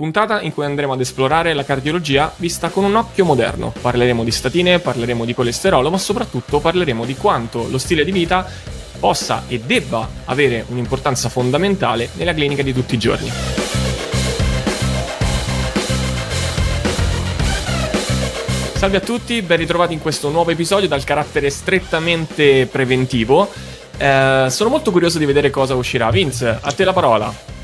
Puntata in cui andremo ad esplorare la cardiologia vista con un occhio moderno. Parleremo di statine, parleremo di colesterolo, ma soprattutto parleremo di quanto lo stile di vita possa e debba avere un'importanza fondamentale nella clinica di tutti i giorni. Salve a tutti, ben ritrovati in questo nuovo episodio dal carattere strettamente preventivo. Eh, sono molto curioso di vedere cosa uscirà. Vince, a te la parola.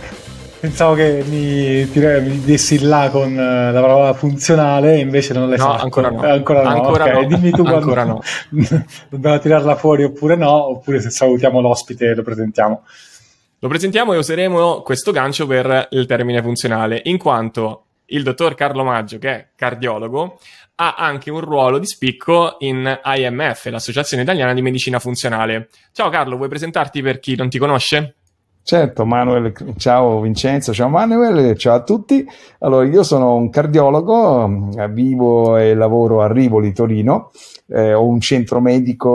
Pensavo che mi, tira, mi dessi là con eh, la parola funzionale, invece non l'hai no, fatto. Ancora no, ancora no. Ancora okay. no. Dimmi tu ancora quando no. dobbiamo tirarla fuori oppure no, oppure se salutiamo l'ospite lo presentiamo. Lo presentiamo e useremo questo gancio per il termine funzionale, in quanto il dottor Carlo Maggio, che è cardiologo, ha anche un ruolo di spicco in IMF, l'Associazione Italiana di Medicina Funzionale. Ciao Carlo, vuoi presentarti per chi non ti conosce? Certo, Manuel, ciao Vincenzo, ciao Manuel, ciao a tutti. Allora, io sono un cardiologo, vivo e lavoro a Rivoli, Torino, eh, ho un centro medico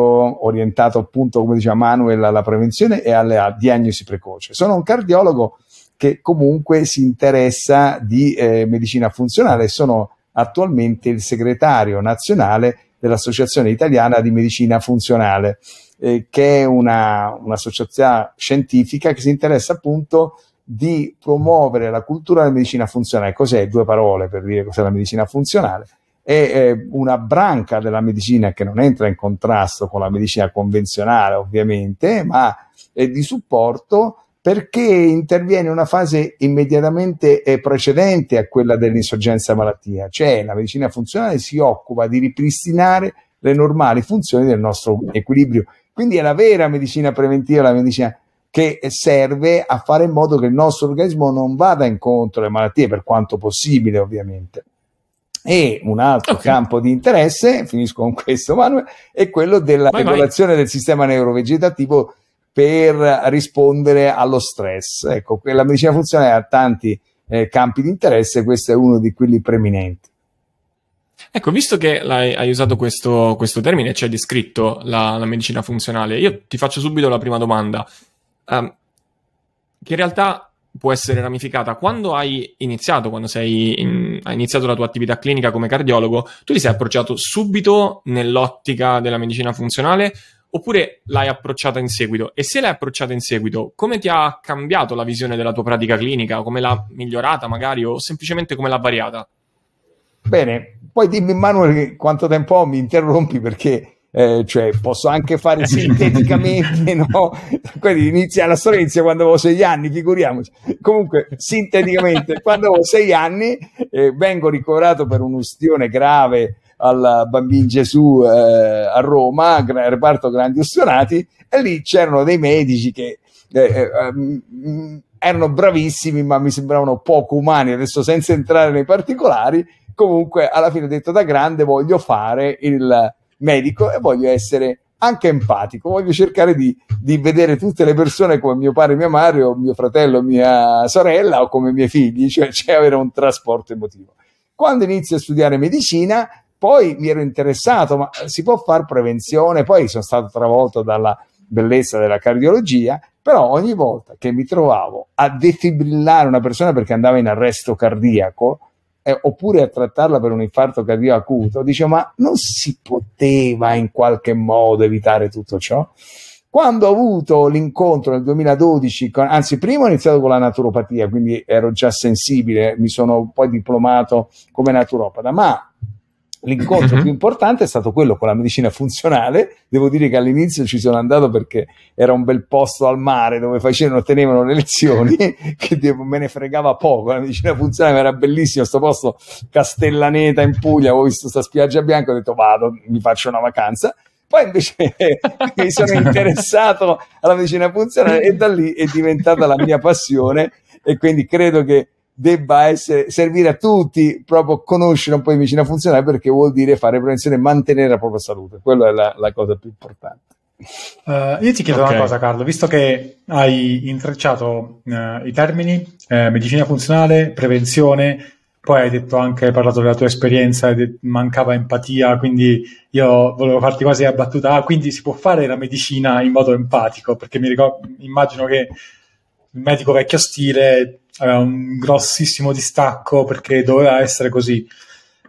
orientato appunto, come diceva Manuel, alla prevenzione e alla diagnosi precoce. Sono un cardiologo che comunque si interessa di eh, medicina funzionale e sono attualmente il segretario nazionale dell'Associazione Italiana di Medicina Funzionale eh, che è una, un'associazione scientifica che si interessa appunto di promuovere la cultura della medicina funzionale. Cos'è? Due parole per dire cos'è la medicina funzionale. È eh, una branca della medicina che non entra in contrasto con la medicina convenzionale, ovviamente, ma è di supporto perché interviene in una fase immediatamente eh, precedente a quella dell'insorgenza malattia, cioè la medicina funzionale si occupa di ripristinare le normali funzioni del nostro equilibrio quindi è la vera medicina preventiva, la medicina che serve a fare in modo che il nostro organismo non vada incontro alle malattie per quanto possibile, ovviamente. E un altro okay. campo di interesse, finisco con questo Manuel, è quello della vai, regolazione vai. del sistema neurovegetativo per rispondere allo stress. Ecco, la medicina funzionale ha tanti eh, campi di interesse, questo è uno di quelli preminenti. Ecco, visto che hai usato questo, questo termine, ci hai descritto la, la, medicina funzionale, io ti faccio subito la prima domanda, um, che in realtà può essere ramificata. Quando hai iniziato, quando in, hai iniziato la tua attività clinica come cardiologo, tu ti sei approcciato subito nell'ottica della medicina funzionale oppure l'hai approcciata in seguito? E se l'hai approcciata in seguito, come ti ha cambiato la visione della tua pratica clinica? Come l'ha migliorata magari o semplicemente come l'ha variata? Bene, poi dimmi Manuel quanto tempo ho, mi interrompi perché eh, cioè, posso anche fare sinteticamente, no? Quindi inizia, la storia inizia quando avevo sei anni, figuriamoci. Comunque, sinteticamente, quando avevo sei anni eh, vengo ricoverato per un'ustione grave al Bambin Gesù eh, a Roma, gra- reparto grandi ustionati, e lì c'erano dei medici che eh, eh, mm, mm, erano bravissimi, ma mi sembravano poco umani. Adesso, senza entrare nei particolari, comunque alla fine ho detto da grande voglio fare il medico e voglio essere anche empatico, voglio cercare di, di, vedere tutte le persone come mio padre, mia madre, o mio fratello, mia sorella o come miei figli, cioè, cioè avere un trasporto emotivo. Quando inizio a studiare medicina, poi mi ero interessato, ma si può fare prevenzione, poi sono stato travolto dalla bellezza della cardiologia, però ogni volta che mi trovavo a defibrillare una persona perché andava in arresto cardiaco, eh, oppure a trattarla per un infarto cardio acuto, dice ma non si poteva in qualche modo evitare tutto ciò? Quando ho avuto l'incontro nel 2012, con, anzi prima ho iniziato con la naturopatia, quindi ero già sensibile, mi sono poi diplomato come naturopata, ma L'incontro mhm. più importante è stato quello con la medicina funzionale. Devo dire che all'inizio ci sono andato perché era un bel posto al mare dove facevano, tenevano le lezioni, che me ne fregava poco. La medicina funzionale era bellissima. Sto posto Castellaneta in Puglia, ho visto questa spiaggia bianca, ho detto vado, mi faccio una vacanza. Poi invece mi sono interessato alla medicina funzionale e da lì è diventata la mia passione e quindi credo che debba essere, servire a tutti, proprio conoscere un po' di medicina funzionale perché vuol dire fare prevenzione e mantenere la propria salute. Quella è la, la cosa più importante. Uh, io ti chiedo okay. una cosa, Carlo, visto che hai intrecciato uh, i termini eh, medicina funzionale, prevenzione, poi hai detto anche, hai parlato della tua esperienza, de- mancava empatia, quindi io volevo farti quasi la battuta, ah, quindi si può fare la medicina in modo empatico, perché mi ricordo, immagino che il medico vecchio stile aveva un grossissimo distacco perché doveva essere così.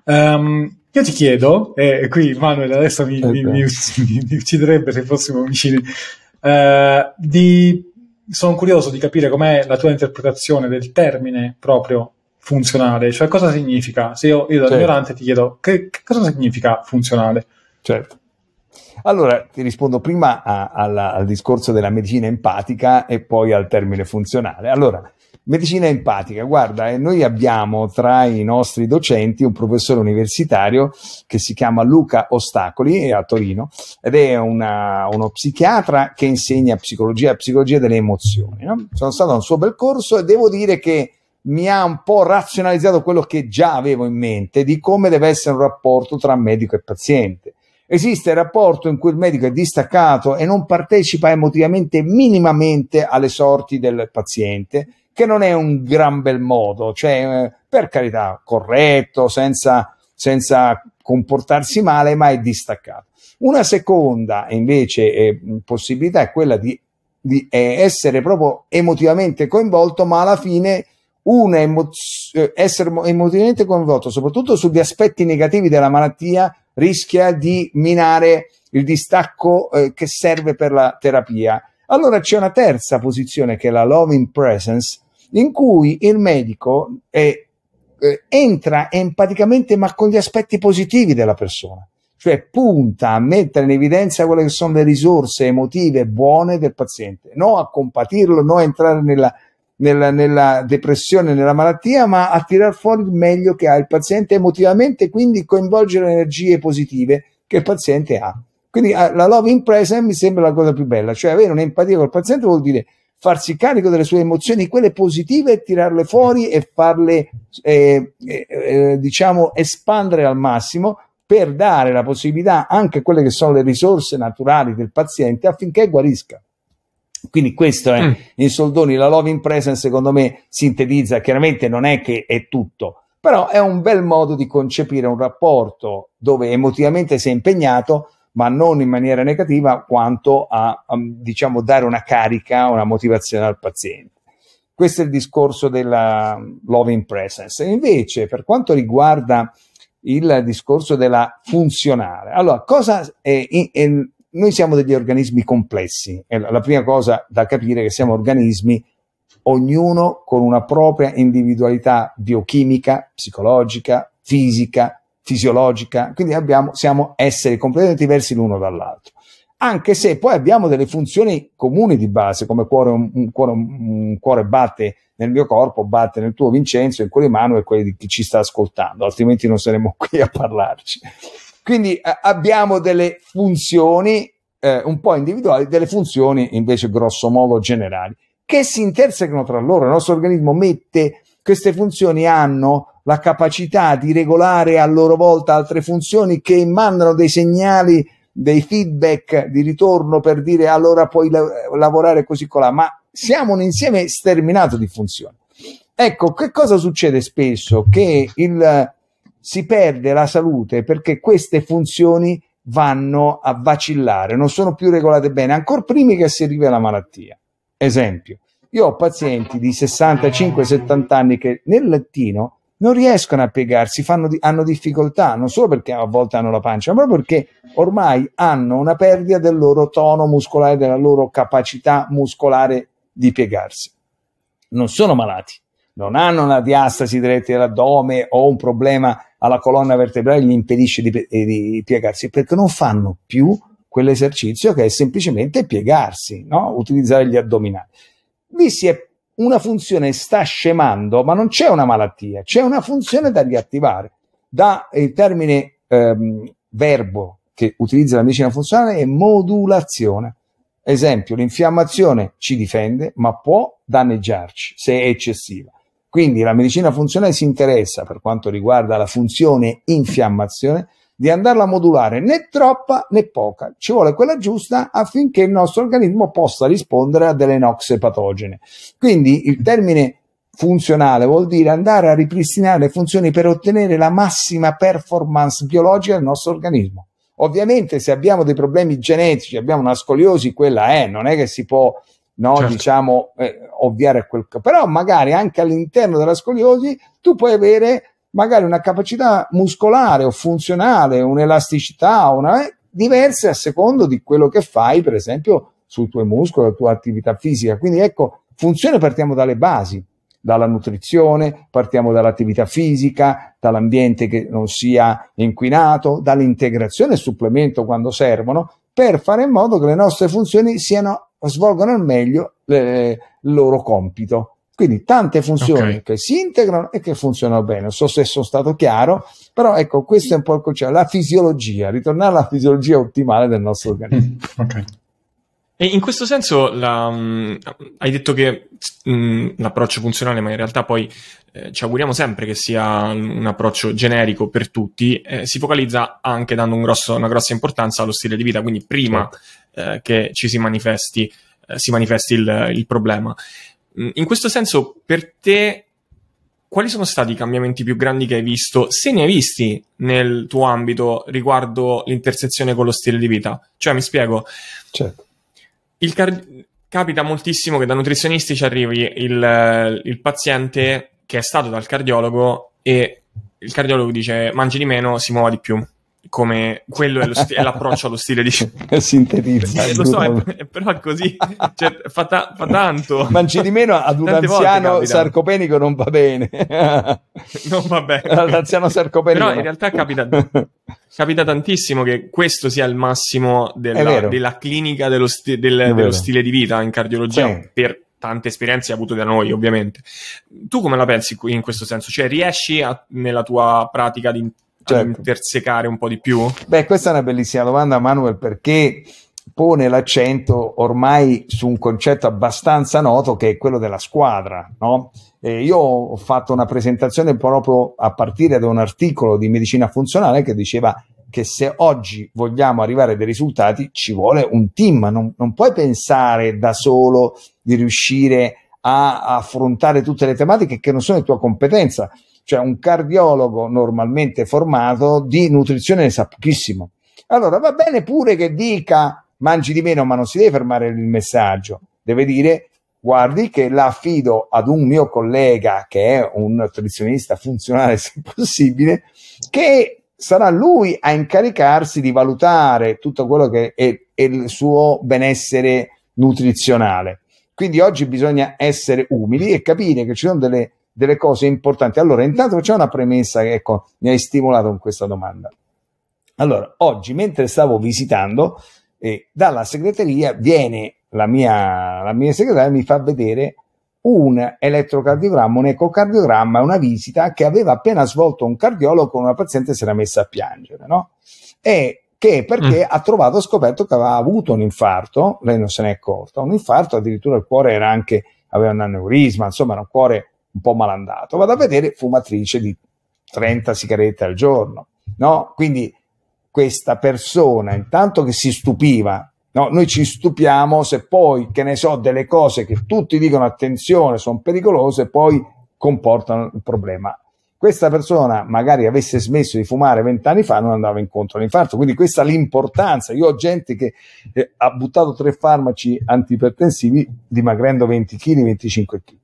Um, io ti chiedo, e qui Manuel adesso mi, mi, mi, mi ucciderebbe se fossimo vicini, uh, di, sono curioso di capire com'è la tua interpretazione del termine proprio funzionale, cioè cosa significa? Se io, io da certo. ignorante ti chiedo che, che cosa significa funzionale? Certo. Allora, ti rispondo prima a, alla, al discorso della medicina empatica e poi al termine funzionale. Allora, medicina empatica, guarda, eh, noi abbiamo tra i nostri docenti un professore universitario che si chiama Luca Ostacoli, è eh, a Torino, ed è una, uno psichiatra che insegna psicologia e psicologia delle emozioni. No? Sono stato a un suo bel corso e devo dire che mi ha un po' razionalizzato quello che già avevo in mente di come deve essere un rapporto tra medico e paziente Esiste il rapporto in cui il medico è distaccato e non partecipa emotivamente minimamente alle sorti del paziente, che non è un gran bel modo, cioè eh, per carità, corretto, senza, senza comportarsi male, ma è distaccato. Una seconda invece eh, possibilità è quella di, di eh, essere proprio emotivamente coinvolto, ma alla fine una emoz- eh, essere emotivamente coinvolto, soprattutto sugli aspetti negativi della malattia, rischia di minare il distacco eh, che serve per la terapia. Allora c'è una terza posizione che è la loving presence, in cui il medico è, eh, entra empaticamente ma con gli aspetti positivi della persona, cioè punta a mettere in evidenza quelle che sono le risorse emotive buone del paziente, non a compatirlo, non a entrare nella nella, nella depressione, nella malattia, ma a tirar fuori il meglio che ha il paziente emotivamente, quindi coinvolgere le energie positive che il paziente ha. Quindi ah, la love in present mi sembra la cosa più bella, cioè avere un'empatia col paziente vuol dire farsi carico delle sue emozioni, quelle positive, tirarle fuori e farle, eh, eh, eh, diciamo, espandere al massimo per dare la possibilità anche a quelle che sono le risorse naturali del paziente affinché guarisca. Quindi questo è mm. in soldoni la Love in Presence, secondo me sintetizza, chiaramente non è che è tutto, però è un bel modo di concepire un rapporto dove emotivamente sei impegnato, ma non in maniera negativa quanto a, a diciamo, dare una carica, una motivazione al paziente. Questo è il discorso della Love in Presence. invece, per quanto riguarda il discorso della funzionale. Allora, cosa è, è, noi siamo degli organismi complessi. È la prima cosa da capire è che siamo organismi, ognuno con una propria individualità biochimica, psicologica, fisica, fisiologica. Quindi abbiamo, siamo esseri completamente diversi l'uno dall'altro. Anche se poi abbiamo delle funzioni comuni di base, come cuore, un, un, cuore, un cuore batte nel mio corpo, batte nel tuo Vincenzo, in quello di Manu e quello di chi ci sta ascoltando, altrimenti non saremmo qui a parlarci. Quindi eh, abbiamo delle funzioni eh, un po' individuali, delle funzioni invece grosso modo generali, che si intersecano tra loro. Il nostro organismo mette queste funzioni hanno la capacità di regolare a loro volta altre funzioni che mandano dei segnali, dei feedback di ritorno per dire allora puoi la- lavorare così colà, ma siamo un insieme sterminato di funzioni. Ecco, che cosa succede spesso? Che il si perde la salute perché queste funzioni vanno a vacillare, non sono più regolate bene, ancora prima che si arrivi alla malattia. Esempio, io ho pazienti di 65-70 anni che nel lettino non riescono a piegarsi, fanno, hanno difficoltà, non solo perché a volte hanno la pancia, ma proprio perché ormai hanno una perdita del loro tono muscolare, della loro capacità muscolare di piegarsi. Non sono malati, non hanno una diastasi diretta dell'addome o un problema alla colonna vertebrale gli impedisce di, di piegarsi, perché non fanno più quell'esercizio che è semplicemente piegarsi, no? utilizzare gli addominali. Lì si è una funzione sta scemando, ma non c'è una malattia, c'è una funzione da riattivare. Da il termine ehm, verbo che utilizza la medicina funzionale è modulazione. Esempio, l'infiammazione ci difende, ma può danneggiarci se è eccessiva. Quindi la medicina funzionale si interessa, per quanto riguarda la funzione infiammazione, di andarla a modulare né troppa né poca, ci vuole quella giusta affinché il nostro organismo possa rispondere a delle nox patogene. Quindi il termine funzionale vuol dire andare a ripristinare le funzioni per ottenere la massima performance biologica del nostro organismo. Ovviamente se abbiamo dei problemi genetici, abbiamo una scoliosi, quella è, non è che si può no, certo. diciamo, eh, ovviare a quel però magari anche all'interno della scoliosi tu puoi avere magari una capacità muscolare o funzionale, un'elasticità una, eh, diverse a secondo di quello che fai, per esempio, sul tuo muscolo, la tua attività fisica. Quindi ecco, funzione partiamo dalle basi, dalla nutrizione, partiamo dall'attività fisica, dall'ambiente che non sia inquinato, dall'integrazione e supplemento quando servono, per fare in modo che le nostre funzioni siano, svolgano al meglio le, loro compito. Quindi tante funzioni okay. che si integrano e che funzionano bene. Non so se sono stato chiaro, però ecco, questo è un po' il concetto, cioè la fisiologia, ritornare alla fisiologia ottimale del nostro mm, organismo. Mm, E in questo senso la, um, hai detto che um, l'approccio funzionale, ma in realtà poi eh, ci auguriamo sempre che sia un approccio generico per tutti, eh, si focalizza anche dando un grosso, una grossa importanza allo stile di vita, quindi prima certo. eh, che ci si manifesti eh, si manifesti il, il problema. Mm, in questo senso, per te, quali sono stati i cambiamenti più grandi che hai visto, se ne hai visti nel tuo ambito riguardo l'intersezione con lo stile di vita? Cioè, mi spiego. Certo. Car- capita moltissimo che da nutrizionisti ci arrivi il, il, paziente che è stato dal cardiologo e il cardiologo dice mangi di meno, si muova di più come quello è, sti- è, l'approccio allo stile di sintetizza sì, lo so, è, è, però è così cioè, fa, ta- fa, tanto mangi di meno ad un Tante anziano sarcopenico non va bene non va bene all'anziano sarcopenico però in realtà capita, capita tantissimo che questo sia il massimo della, della clinica dello, sti- del, dello, stile di vita in cardiologia sì. per tante esperienze avute da noi, ovviamente. Tu come la pensi in questo senso? Cioè, riesci a, nella tua pratica di certo. intersecare un po' di più? Beh, questa è una bellissima domanda, Manuel, perché pone l'accento ormai su un concetto abbastanza noto che è quello della squadra. No? Eh, io ho fatto una presentazione proprio a partire da un articolo di medicina funzionale che diceva che se oggi vogliamo arrivare a dei risultati ci vuole un team, non, non puoi pensare da solo di riuscire a affrontare tutte le tematiche che non sono di tua competenza. Cioè un cardiologo normalmente formato di nutrizione ne sa pochissimo. Allora va bene pure che dica mangi di meno, ma non si deve fermare il messaggio. Deve dire guardi che la affido ad un mio collega che è un nutrizionista funzionale se possibile, che sarà lui a incaricarsi di valutare tutto quello che è, è il suo benessere nutrizionale. Quindi oggi bisogna essere umili e capire che ci sono delle delle cose importanti. Allora, intanto c'è una premessa che ecco, mi hai stimolato con questa domanda. Allora, oggi mentre stavo visitando, eh, dalla segreteria viene la mia, la mia segretaria mi fa vedere un elettrocardiogramma, un ecocardiogramma, una visita che aveva appena svolto un cardiologo con una paziente si era messa a piangere, no? E che perché mm. ha trovato, scoperto che aveva avuto un infarto, lei non se n'è accorta, un infarto addirittura il cuore era anche, aveva un aneurisma, insomma era un cuore un po' malandato, vado a vedere fumatrice di 30 sigarette al giorno, no? Quindi questa persona, intanto che si stupiva, no? Noi ci stupiamo se poi, che ne so, delle cose che tutti dicono attenzione, sono pericolose, poi comportano un problema. Questa persona magari avesse smesso di fumare vent'anni fa non andava incontro all'infarto, quindi questa è l'importanza. Io ho gente che eh, ha buttato tre farmaci antipertensivi dimagrendo 20 kg, 25 kg.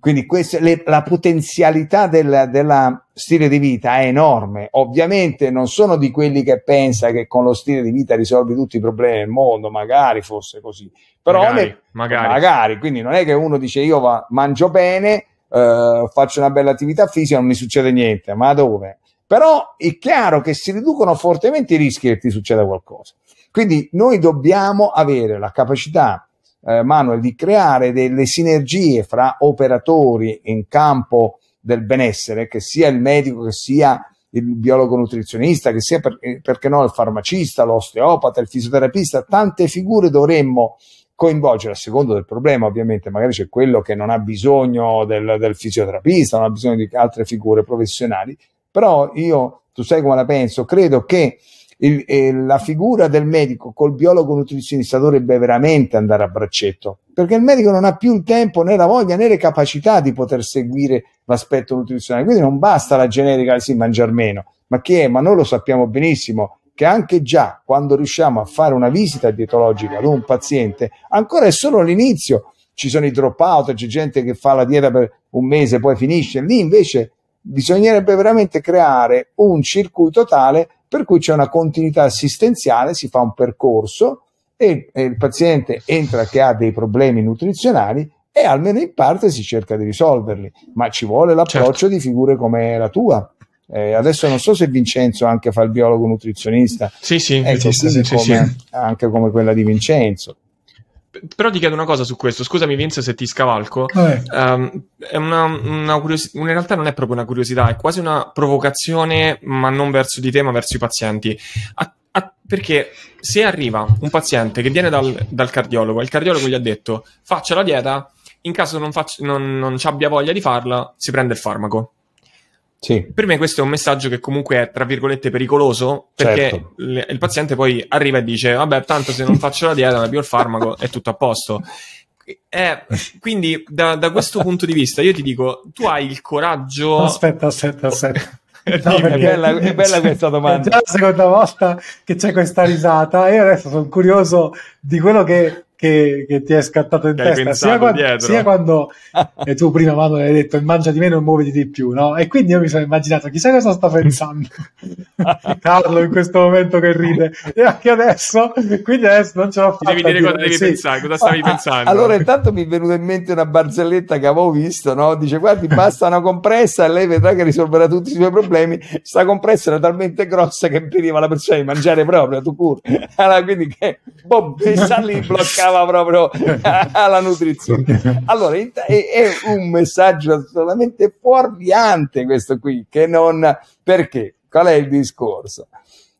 Quindi questo, le, la potenzialità del della stile di vita è enorme. Ovviamente non sono di quelli che pensa che con lo stile di vita risolvi tutti i problemi del mondo, magari fosse così. Però magari, le, magari. magari quindi non è che uno dice io va, mangio bene, eh, faccio una bella attività fisica, non mi succede niente, ma dove? Però è chiaro che si riducono fortemente i rischi che ti succeda qualcosa. Quindi noi dobbiamo avere la capacità eh, Manuel di creare delle sinergie fra operatori in campo del benessere, che sia il medico, che sia il biologo nutrizionista, che sia per, eh, perché no il farmacista, l'osteopata, il fisioterapista, tante figure dovremmo coinvolgere a secondo del problema, ovviamente, magari c'è quello che non ha bisogno del, del fisioterapista, non ha bisogno di altre figure professionali, però io, tu sai come la penso, credo che il, eh, la figura del medico col biologo nutrizionista dovrebbe veramente andare a braccetto, perché il medico non ha più il tempo né la voglia né le capacità di poter seguire l'aspetto nutrizionale, quindi non basta la generica sì mangiare meno, ma che è? Ma noi lo sappiamo benissimo che anche già quando riusciamo a fare una visita dietologica ad un paziente, ancora è solo l'inizio, ci sono i drop out, c'è gente che fa la dieta per un mese e poi finisce, lì invece bisognerebbe veramente creare un circuito tale per cui c'è una continuità assistenziale, si fa un percorso e, e il paziente entra che ha dei problemi nutrizionali e almeno in parte si cerca di risolverli, ma ci vuole l'approccio certo. di figure come la tua. Eh, adesso non so se Vincenzo anche fa il biologo nutrizionista, sì, sì, ecco, sì, sì, sì, sì, anche come quella di Vincenzo però ti chiedo una cosa su questo, scusami Vince se ti scavalco, eh. um, una, una curiosi- in realtà non è proprio una curiosità, è quasi una provocazione, ma non verso di te, ma verso i pazienti. A- a- perché se arriva un paziente che viene dal, dal cardiologo, il cardiologo gli ha detto faccia la dieta, in caso non, fac- non, non abbia voglia di farla, si prende il farmaco. Sì. Per me questo è un messaggio che comunque è, tra virgolette, pericoloso, perché certo. le, il paziente poi arriva e dice, vabbè, tanto se non faccio la dieta, la il farmaco, è tutto a posto. Eh, quindi, da, da questo punto di vista, io ti dico, tu hai il coraggio... Aspetta, aspetta, aspetta. No, è, bella, è bella questa domanda. È già la seconda volta che c'è questa risata. e adesso sono curioso di quello che che, che ti è scattato in testa, sia quando, sia quando eh, tu prima Manu hai detto mangia di meno e muoviti di più, no? E quindi io mi sono immaginato chissà cosa sta pensando Carlo in questo momento che ride e anche adesso, quindi adesso non ce l'ho fatta. Devi dire cosa devi sì. pensare, cosa stavi pensando. Allora intanto mi è venuta in mente una barzelletta che avevo visto, no? Dice guardi basta una compressa e lei vedrà che risolverà tutti i suoi problemi, sta compressa era talmente grossa che impediva alla persona di mangiare proprio, tu pure. Allora quindi che boh, pensarli bloccava dedicava proprio alla nutrizione. Allora, è un messaggio assolutamente fuorviante questo qui, che non... Perché? Qual è il discorso?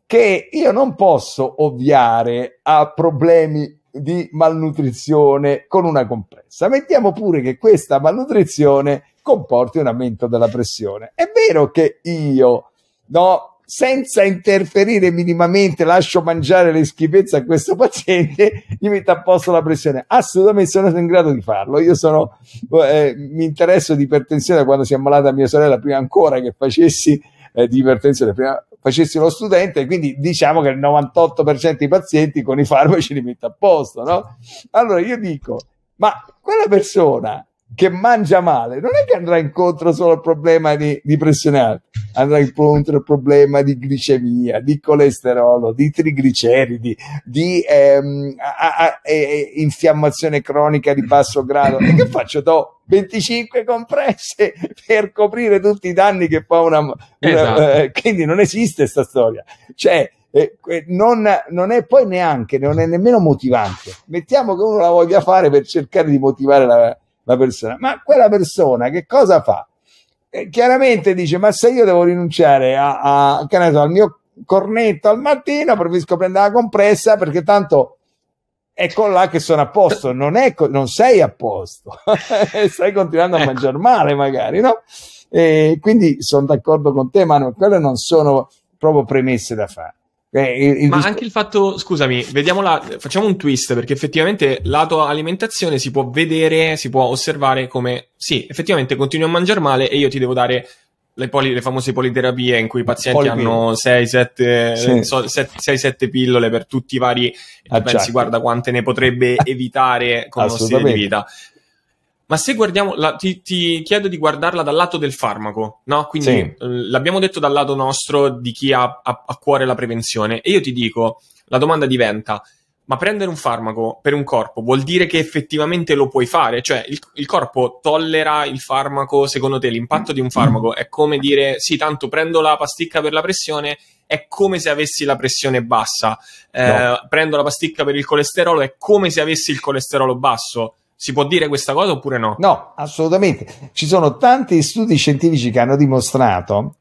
Che io non posso ovviare a problemi di malnutrizione con una compressa. Mettiamo pure che questa malnutrizione comporti un aumento della pressione. È vero che io no, senza interferire minimamente, lascio mangiare le schifezze a questo paziente, gli metto a posto la pressione. Assolutamente sono in grado di farlo. Io sono, eh, mi interesso di ipertensione quando si è ammalata mia sorella, prima ancora che facessi eh, di ipertensione, prima facessi lo studente, quindi diciamo che il 98% dei pazienti con i farmaci li metto a posto, no? Allora io dico, ma quella persona che mangia male non è che andrà incontro solo al problema di, di pressione alta, andrà incontro al problema di glicemia, di colesterolo, di trigliceridi, di ehm, a, a, eh, infiammazione cronica di basso grado. E che faccio? Do 25 compresse per coprire tutti i danni che fa una. una esatto. eh, quindi non esiste questa storia. Cioè, eh, non, non, è poi neanche, non è nemmeno motivante. Mettiamo che uno la voglia fare per cercare di motivare la, la persona, ma quella persona che cosa fa? Eh, chiaramente dice, ma se io devo rinunciare a, a, so, al mio cornetto al mattino, preferisco prendere la compressa perché tanto è con là che sono a posto, eh. non, è, non sei a posto, stai continuando a ecco. mangiare male magari, no? E eh, quindi sono d'accordo con te, ma quelle non sono proprio premesse da fare. Eh, il, Ma disc- anche il fatto, scusami, vediamola, facciamo un twist perché effettivamente lato alimentazione si può vedere, si può osservare come sì, effettivamente continui a mangiare male e io ti devo dare le, poli, le famose politerapie in cui i pazienti Polipil. hanno 6-7 sì. so, pillole per tutti i vari, Acciacchi. pensi certo. guarda quante ne potrebbe evitare con uno stile di vita. Ma se guardiamo, la, ti, ti, chiedo di guardarla dal lato del farmaco, no? Quindi sì. Eh, l'abbiamo detto dal lato nostro di chi ha a, a cuore la prevenzione. E io ti dico, la domanda diventa, ma prendere un farmaco per un corpo vuol dire che effettivamente lo puoi fare? Cioè, il, il, corpo tollera il farmaco, secondo te l'impatto di un farmaco è come dire sì, tanto prendo la pasticca per la pressione, è come se avessi la pressione bassa, eh, no. prendo la pasticca per il colesterolo, è come se avessi il colesterolo basso. Si può dire questa cosa oppure no? No, assolutamente. Ci sono tanti studi scientifici che hanno dimostrato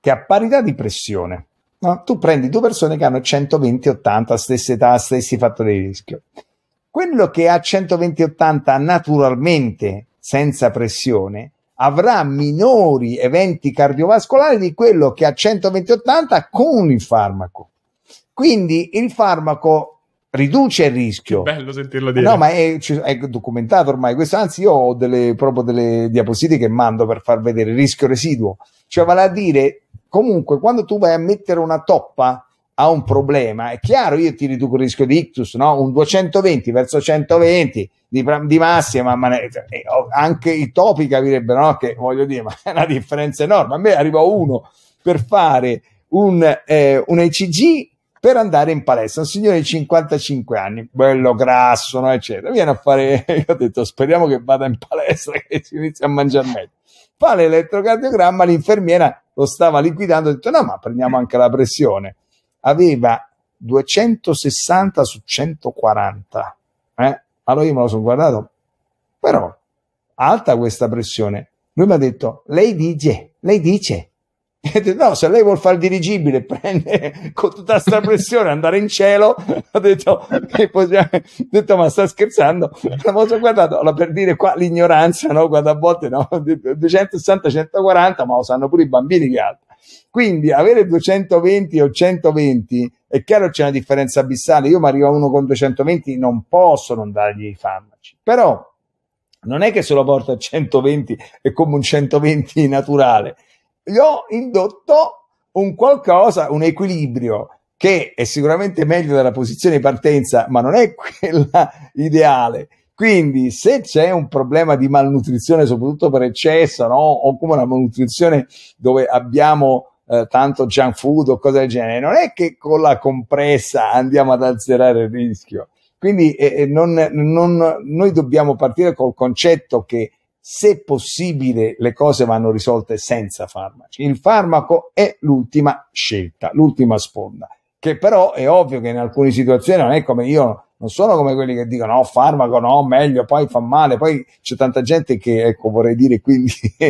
che a parità di pressione, no? tu prendi due persone che hanno 120-80, stessa età, stessi fattori di rischio. Quello che ha 120-80 naturalmente, senza pressione, avrà minori eventi cardiovascolari di quello che ha 120-80 con il farmaco. Quindi il farmaco riduce il rischio. È bello sentirlo dire. No, ma è, è, documentato ormai questo. Anzi, io ho delle, proprio delle diapositive che mando per far vedere il rischio residuo. Cioè, vale a dire, comunque, quando tu vai a mettere una toppa a un problema, è chiaro, io ti riduco il rischio di ictus, no? Un 220 verso 120 di, di massima, ma ne, cioè, eh, anche i topi capirebbero, no? Che voglio dire, ma è una differenza enorme. A me arriva uno per fare un, eh, un ECG per andare in palestra, un signore di 55 anni, bello grasso, no, eccetera, viene a fare, io ho detto speriamo che vada in palestra, che si inizia a mangiare meglio. Fa l'elettrocardiogramma, l'infermiera lo stava liquidando, ha detto no, ma prendiamo anche la pressione. Aveva 260 su 140, eh? allora io me lo sono guardato, però alta questa pressione. Lui mi ha detto, lei dice, lei dice, no, se lei vuol fare il dirigibile, prende con tutta questa pressione, andare in cielo, ha detto, detto, ma sta scherzando, l'ho guardato, allora, per dire qua l'ignoranza, no? Guarda a volte no? 260-140, ma lo sanno pure i bambini che altro. Quindi avere 220 o 120, è chiaro c'è una differenza abissale, io mi arriva uno con 220, non posso non dargli i farmaci, però non è che se lo porto a 120 è come un 120 naturale, gli ho indotto un qualcosa, un equilibrio che è sicuramente meglio della posizione di partenza, ma non è quella ideale. Quindi, se c'è un problema di malnutrizione, soprattutto per eccesso, no? o come una malnutrizione dove abbiamo eh, tanto junk food o cose del genere, non è che con la compressa andiamo ad azzerare il rischio. Quindi, eh, eh non, non, noi dobbiamo partire col concetto che se possibile, le cose vanno risolte senza farmaci. Il farmaco è l'ultima scelta, l'ultima sponda, che però è ovvio che in alcune situazioni non è come io. Non sono come quelli che dicono no, oh, farmaco no, meglio, poi fa male, poi c'è tanta gente che, ecco, vorrei dire quindi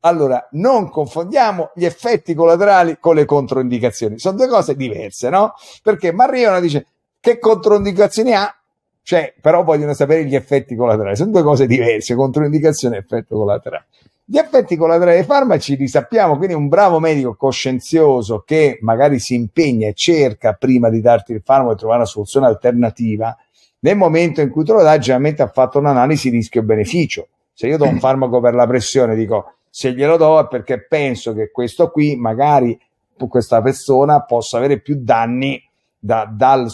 Allora, non confondiamo gli effetti collaterali con le controindicazioni. Sono due cose diverse, no? Perché Marrione dice che controindicazioni ha? Cioè, però vogliono sapere gli effetti collaterali. Sono due cose diverse, controindicazione e effetto collaterale. Gli effetti collaterali dei farmaci li sappiamo, quindi un bravo medico coscienzioso che magari si impegna e cerca prima di darti il farmaco e trovare una soluzione alternativa, nel momento in cui te lo dà, generalmente ha fatto un'analisi rischio-beneficio. Se io do un farmaco per la pressione, dico se glielo do è perché penso che questo qui, magari questa persona, possa avere più danni da, dal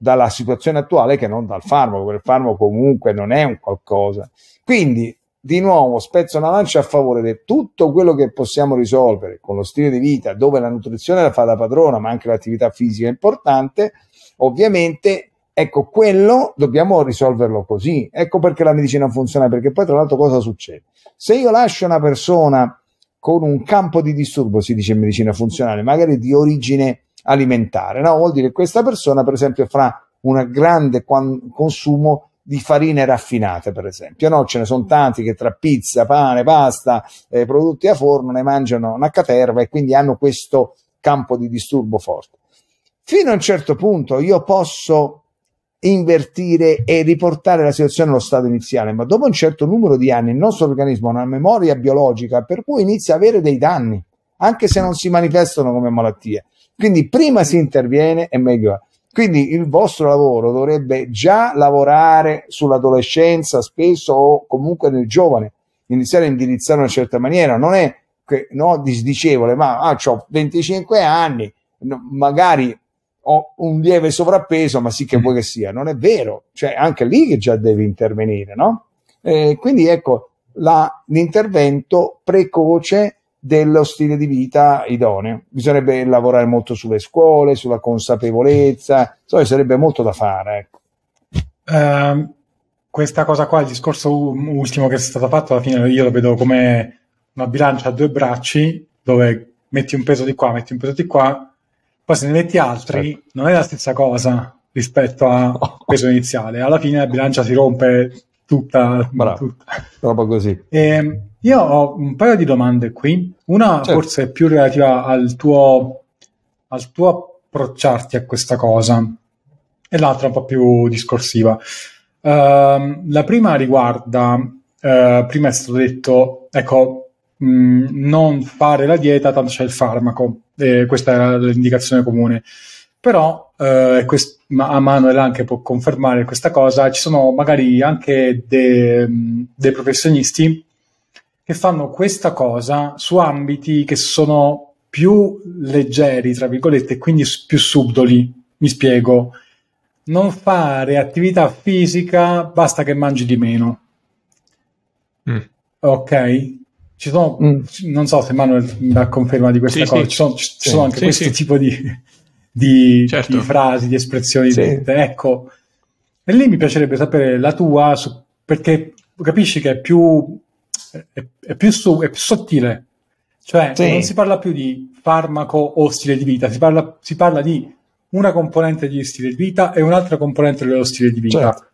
dalla situazione attuale che non dal farmaco, perché il farmaco comunque non è un qualcosa. Quindi, di nuovo, spezzo una lancia a favore di tutto quello che possiamo risolvere con lo stile di vita, dove la nutrizione la fa da padrona, ma anche l'attività fisica è importante. Ovviamente, ecco, quello dobbiamo risolverlo così. Ecco perché la medicina funziona, perché poi, tra l'altro, cosa succede? Se io lascio una persona con un campo di disturbo, si dice in medicina funzionale, magari di origine alimentare. No? Vuol dire che questa persona, per esempio, fa un grande consumo di farine raffinate, per esempio. No? Ce ne sono tanti che tra pizza, pane, pasta, eh, prodotti a forno ne mangiano una caterva e quindi hanno questo campo di disturbo forte. Fino a un certo punto io posso invertire e riportare la situazione allo stato iniziale, ma dopo un certo numero di anni il nostro organismo ha una memoria biologica per cui inizia a avere dei danni, anche se non si manifestano come malattie. Quindi prima si interviene e meglio è. Quindi il vostro lavoro dovrebbe già lavorare sull'adolescenza spesso o comunque nel giovane, iniziare a indirizzare in una certa maniera, non è che, no, disdicevole, ma ah, ho 25 anni, no, magari ho un lieve sovrappeso, ma sì che mm. vuoi che sia, non è vero, cioè anche lì che già devi intervenire, no? Eh, quindi ecco, la, l'intervento precoce dello stile di vita idoneo. Bisognerebbe lavorare molto sulle scuole, sulla consapevolezza, so, sarebbe molto da fare. Ecco. Uh, questa cosa qua, il discorso ultimo che è stato fatto, alla fine io lo vedo come una bilancia a due bracci dove metti un peso di qua, metti un peso di qua, poi se ne metti altri certo. non è la stessa cosa rispetto al peso iniziale. Alla fine la bilancia si rompe tutta. Bravo, tutta. proprio così. E, ehm, io ho un paio di domande qui, una certo. forse è più relativa al tuo, al tuo approcciarti a questa cosa e l'altra un po' più discorsiva. Uh, la prima riguarda, uh, prima è stato detto, ecco, mh, mm, non fare la dieta, tanto c'è il farmaco, eh, questa era l'indicazione comune. Però, eh, quest- ma- Manuel anche può confermare questa cosa, ci sono magari anche de- dei professionisti che fanno questa cosa su ambiti che sono più leggeri, tra virgolette, e quindi più subdoli. Mi spiego. Non fare attività fisica basta che mangi di meno. Mm. Ok? Ci sono, mm. non so se Manuel dà conferma di questa sì, cosa, sì. Ci, sono, ci sì. sono, anche questo tipo di, di, certo. di, frasi, di espressioni. Di ecco, e lì mi piacerebbe sapere la tua, su, perché capisci che è più è, è, più, su, è più sottile. Cioè, sì. non si parla più di farmaco o stile di vita, si parla, si parla di una componente di stile di vita e un'altra componente dello stile di vita. Certo.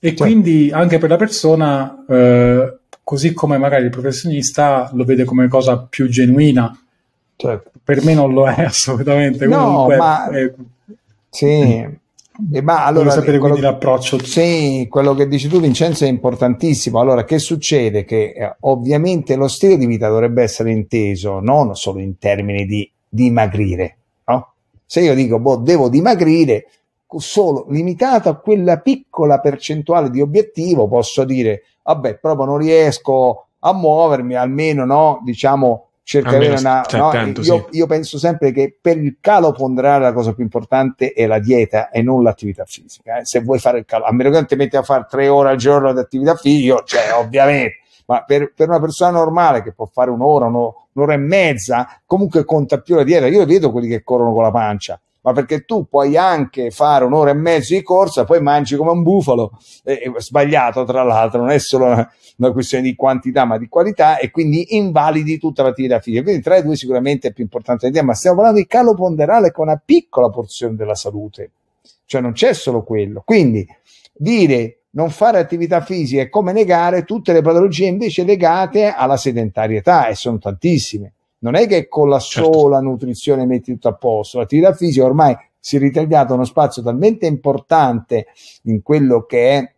E certo. quindi anche per la persona, eh, così come magari il professionista lo vede come cosa più genuina, certo. per me non lo è assolutamente. No, Comunque, ma... È... Sì, e ma allora, Voglio sapere quindi l'approccio. Sì, quello che dici tu Vincenzo è importantissimo. Allora, che succede? Che eh, ovviamente lo stile di vita dovrebbe essere inteso non solo in termini di dimagrire. No? Se io dico, boh, devo dimagrire, solo limitato a quella piccola percentuale di obiettivo, posso dire, vabbè, proprio non riesco a muovermi, almeno no, diciamo, cercare una... No, tanto, io, sì. io, penso sempre che per il calo ponderare la cosa più importante è la dieta e non l'attività fisica. Eh. Se vuoi fare il calo, a meno che non ti metti a fare tre ore al giorno di attività fisica, cioè ovviamente, ma per, per, una persona normale che può fare un'ora, un'ora, un'ora e mezza, comunque conta più la dieta. Io vedo quelli che corrono con la pancia, ma perché tu puoi anche fare un'ora e mezzo di corsa, poi mangi come un bufalo, eh, sbagliato tra l'altro, non è solo una, una, questione di quantità ma di qualità e quindi invalidi tutta l'attività fisica. Quindi tra i due sicuramente è più importante l'idea, ma stiamo parlando di calo ponderale che è una piccola porzione della salute, cioè non c'è solo quello. Quindi dire non fare attività fisica è come negare tutte le patologie invece legate alla sedentarietà e sono tantissime non è che con la certo. sola certo. nutrizione metti tutto a posto, l'attività fisica ormai si è ritagliata uno spazio talmente importante in quello che è,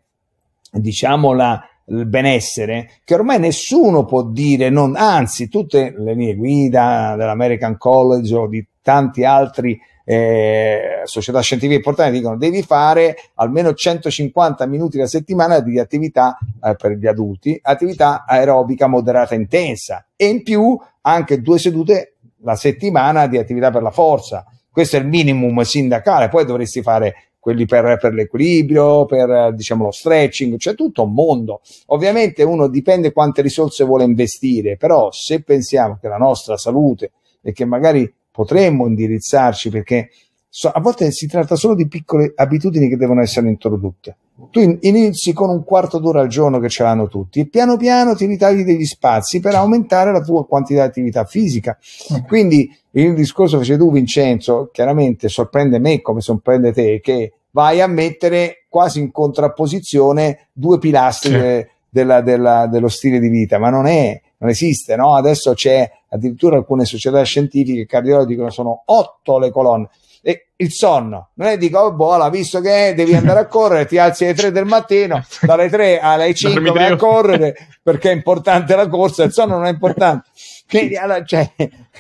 diciamo, la, il benessere che ormai nessuno può dire, non, anzi tutte le mie guida dell'American College o di tanti altri eh, società scientifiche importanti dicono devi fare almeno 150 minuti alla settimana di attività eh, per gli adulti, attività aerobica moderata intensa e in più anche due sedute la settimana di attività per la forza. Questo è il minimum sindacale, poi dovresti fare quelli per, per l'equilibrio, per diciamo, lo stretching, c'è tutto un mondo. Ovviamente uno dipende quante risorse vuole investire, però se pensiamo che la nostra salute e che magari potremmo indirizzarci perché so, a volte si tratta solo di piccole abitudini che devono essere introdotte. Tu inizi con un quarto d'ora al giorno che ce l'hanno tutti e piano piano ti ritagli degli spazi per aumentare la tua quantità di attività fisica. Quindi il discorso che facevi tu Vincenzo, chiaramente sorprende me come sorprende te, che vai a mettere quasi in contrapposizione due pilastri sì. della, della, dello stile di vita, ma non è non esiste, no? Adesso c'è addirittura alcune società scientifiche cardiologiche cardiologi dicono sono otto le colonne. E il sonno, non è dico, oh, boh, visto che devi andare a correre, ti alzi alle 3 del mattino, dalle 3 alle 5 vai a correre perché è importante la corsa, il sonno non è importante quindi, allora, cioè,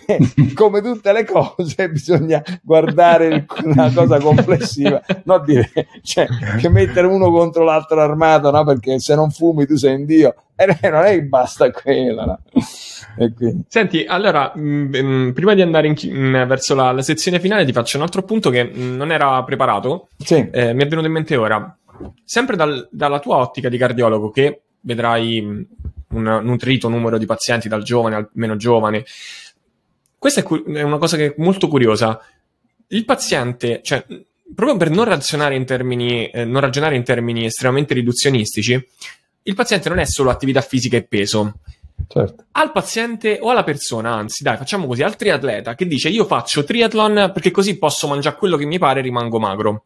come tutte le cose, bisogna guardare una cosa complessiva, non dire cioè, che mettere uno contro l'altro armato, no? perché se non fumi tu sei in Dio. E eh, eh, non è che basta quella. No? Senti, allora, mh, mm, mm, prima di andare in chi- mh, mm, verso la, la, sezione finale, ti faccio un altro punto che non era preparato. Sì. Eh, mi è venuto in mente ora. Sempre dal, dalla tua ottica di cardiologo, che vedrai un nutrito numero di pazienti dal giovane al meno giovane. Questa è, cu- è una cosa che è molto curiosa. Il paziente, cioè, proprio per non ragionare in termini, eh, non ragionare in termini estremamente riduzionistici, il paziente non è solo attività fisica e peso. Certo. Al paziente o alla persona, anzi, dai, facciamo così, al triatleta che dice io faccio triathlon perché così posso mangiare quello che mi pare e rimango magro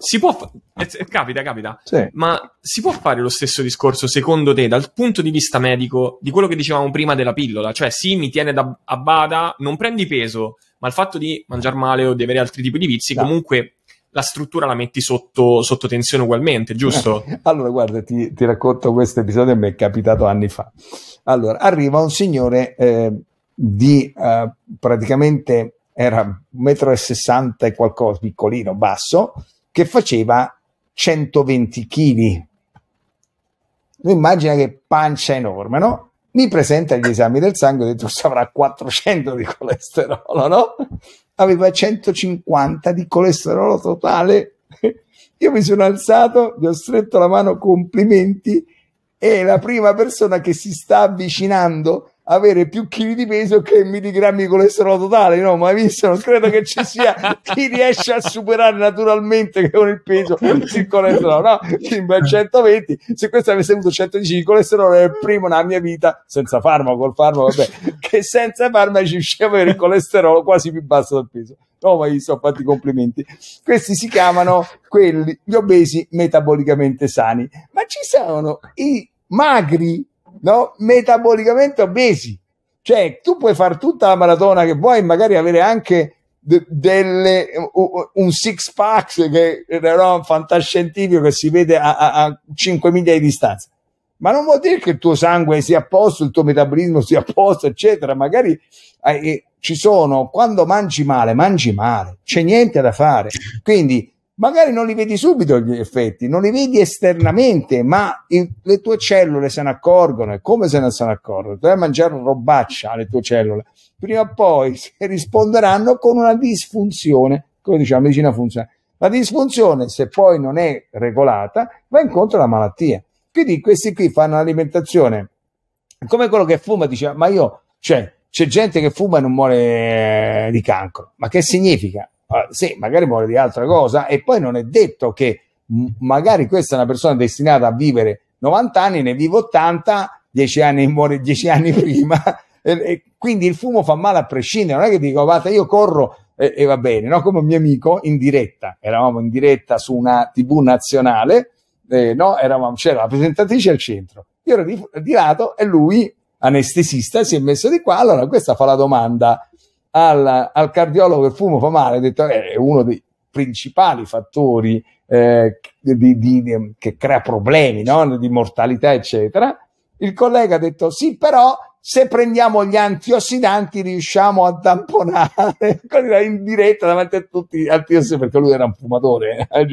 si può. Fa- eh, eh, capita, capita. Sì. Ma si può fare lo stesso discorso, secondo te, dal punto di vista medico, di quello che dicevamo prima della pillola? Cioè, sì, mi tiene da, a bada, non prendi peso, ma il fatto di mangiare male o di avere altri tipi di vizi, no. comunque la struttura la metti sotto, sotto tensione ugualmente, giusto? allora, guarda, ti, ti racconto questo episodio che mi è capitato anni fa. Allora, arriva un signore eh, di eh, praticamente era 1,60 m e qualcosa, piccolino, basso che faceva 120 kg. Immagina che pancia enorme, no? mi presenta gli esami del sangue, ho detto avrà 400 di colesterolo, no? Aveva 150 di colesterolo totale. Io mi sono alzato, gli ho stretto la mano, complimenti, e la prima persona che si sta avvicinando avere più chili di peso che milligrammi di colesterolo totale, no? Ma visto, non credo che ci sia chi riesce a superare naturalmente con il peso il colesterolo, no? Quindi 120, se questo avesse avuto 110 di colesterolo è il primo nella mia vita, senza farmaco, col farmaco, vabbè, che senza farmaci riusciva a avere il colesterolo quasi più basso del peso. No, ma gli sono fatti complimenti. Questi si chiamano quelli, gli obesi metabolicamente sani. Ma ci sono i magri no? metabolicamente obesi. Cioè, tu puoi fare tutta la maratona che vuoi, magari avere anche de- delle, un six pack che è no, fantascientifico che si vede a, a, a 5 miglia di distanza. Ma non vuol dire che il tuo sangue sia a posto, il tuo metabolismo sia a posto, eccetera. Magari eh, ci sono, quando mangi male, mangi male, c'è niente da fare. Quindi magari non li vedi subito gli effetti, non li vedi esternamente, ma il, le tue cellule se ne accorgono e come se ne sono accorgono? Dovrai mangiare robaccia alle tue cellule, prima o poi risponderanno con una disfunzione, come diciamo, medicina funzionale. La disfunzione, se poi non è regolata, va incontro alla malattia. Quindi questi qui fanno un'alimentazione come quello che fuma, dice, ma io, cioè, c'è gente che fuma e non muore di cancro. Ma che significa? Allora, ah, se magari muore di altra cosa e poi non è detto che m- magari questa è una persona destinata a vivere 90 anni, ne vive 80, 10 anni muore 10 anni prima. E, e quindi il fumo fa male a prescindere, non è che dico vada, io corro e, e va bene, no? come un mio amico in diretta, eravamo in diretta su una tv nazionale, eh, no? eravamo, c'era la presentatrice al centro, io ero di, di lato e lui anestesista si è messo di qua, allora questa fa la domanda al, al cardiologo che il fumo fa male, ha detto eh, è uno dei principali fattori eh, di, di, di, che crea problemi no? di mortalità, eccetera. Il collega ha detto sì, però se prendiamo gli antiossidanti riusciamo a tamponare in diretta davanti a tutti gli antiossidanti perché lui era un fumatore. Eh,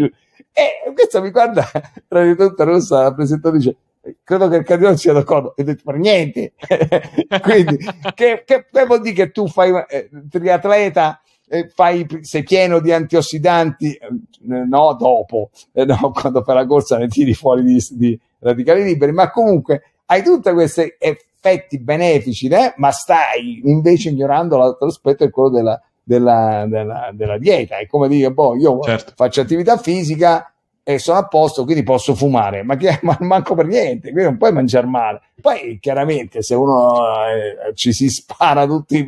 e questo mi guarda tra di tutta rossa la presentatrice credo che il Cardione sia d'accordo, e detto per niente. Quindi, che, che, che, vuol dire che tu fai eh, triatleta? Eh, fai, sei pieno di antiossidanti, eh, no dopo, eh, no, quando fai la corsa ne tiri fuori di, di, radicali liberi, ma comunque hai tutti questi effetti benefici, né? ma stai invece ignorando l'altro aspetto, è quello della, della, della, della dieta. È come dire, boh, io certo. faccio attività fisica, e sono a posto, quindi posso fumare, ma che ma manco per niente, quindi non puoi mangiare male. Poi chiaramente se uno eh, ci si spara tutti,